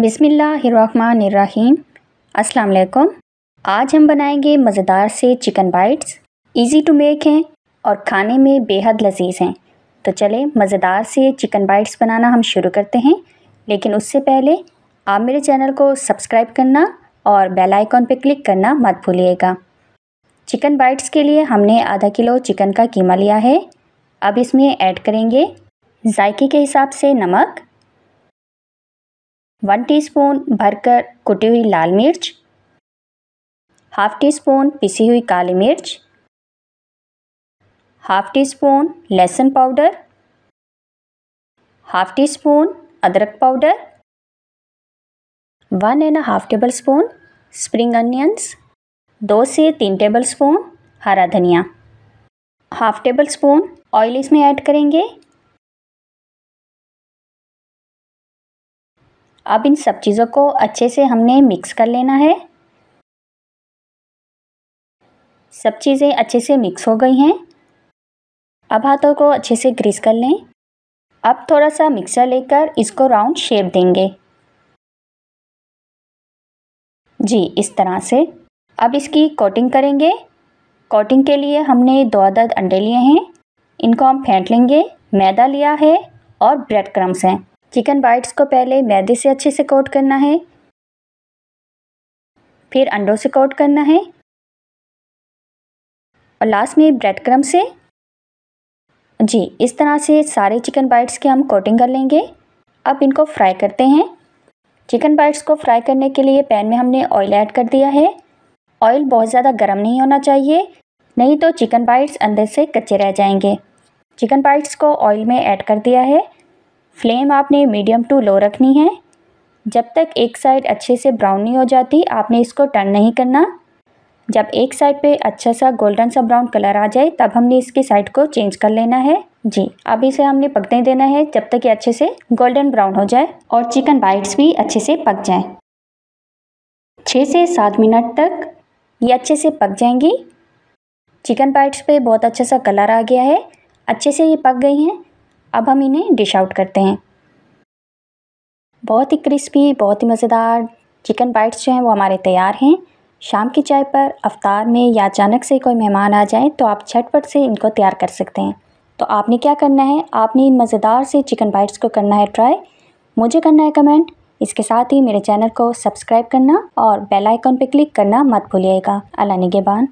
बिसमिल्लाम अस्सलाम आज हम बनाएंगे मज़ेदार से chicken bites easy to make हैं और खाने में बेहद लजीज हैं तो चले मज़ेदार से चिकन बाइट्स बनाना हम शुरू करते हैं लेकिन उससे पहले आप मेरे चैनल को सब्सक्राइब करना और बेल आइकॉन पर क्लिक करना मत भूलिएगा चिकन बाइट्स के लिए हमने आधा किलो चिकन का कीमा लिया है अब इसमें ऐड करेंगे जायके के हिसाब से नमक वन टीस्पून भरकर कुटी हुई लाल मिर्च हाफ टी स्पून पिसी हुई काली मिर्च हाफ टी स्पून लहसुन पाउडर हाफ टी स्पून अदरक powder one and half tablespoon spring onions दो से तीन टेबल स्पून हरा धनिया हाफ टेबल स्पून ऑयल इसमें ऐड करेंगे अब इन सब चीज़ों को अच्छे से हमने मिक्स कर लेना है सब चीज़ें अच्छे से मिक्स हो गई हैं अब हाथों को अच्छे से ग्रीस कर लें अब थोड़ा सा मिक्सर लेकर इसको राउंड शेप देंगे जी इस तरह से अब इसकी कोटिंग करेंगे कोटिंग के लिए हमने दो अदद अंडे लिए हैं इनको हम फेंट लेंगे मैदा लिया है और ब्रेड क्रम्स हैं चिकन बाइट्स को पहले मैदे से अच्छे से कोट करना है फिर अंडों से कोट करना है और लास्ट में ब्रेड क्रम से जी इस तरह से सारे चिकन बाइट्स की हम कोटिंग कर लेंगे अब इनको फ्राई करते हैं चिकन बाइट्स को फ्राई करने के लिए पैन में हमने ऑयल ऐड कर दिया है ऑयल बहुत ज़्यादा गर्म नहीं होना चाहिए नहीं तो चिकन बाइट्स अंदर से कच्चे रह जाएंगे चिकन बाइट्स को ऑयल में ऐड कर दिया है फ्लेम आपने मीडियम टू लो रखनी है जब तक एक साइड अच्छे से ब्राउन नहीं हो जाती आपने इसको टर्न नहीं करना जब एक साइड पे अच्छा सा गोल्डन सा ब्राउन कलर आ जाए तब हमने इसकी साइड को चेंज कर लेना है जी अब इसे हमने पकने देना है जब तक ये अच्छे से गोल्डन ब्राउन हो जाए और चिकन बाइट्स भी अच्छे से पक जाएं छः से सात मिनट तक ये अच्छे से पक जाएंगी चिकन बाइट्स पे बहुत अच्छा सा कलर आ गया है अच्छे से ये पक गई हैं अब हम इन्हें डिश आउट करते हैं बहुत ही क्रिस्पी बहुत ही मज़ेदार चिकन बाइट्स जो हैं वो हमारे तैयार हैं शाम की चाय पर अवतार में या अचानक से कोई मेहमान आ जाए तो आप झटपट से इनको तैयार कर सकते हैं तो आपने क्या करना है आपने इन मज़ेदार से चिकन बाइट्स को करना है ट्राई मुझे करना है कमेंट इसके साथ ही मेरे चैनल को सब्सक्राइब करना और बेल आइकन पर क्लिक करना मत भूलिएगा अला निगेबान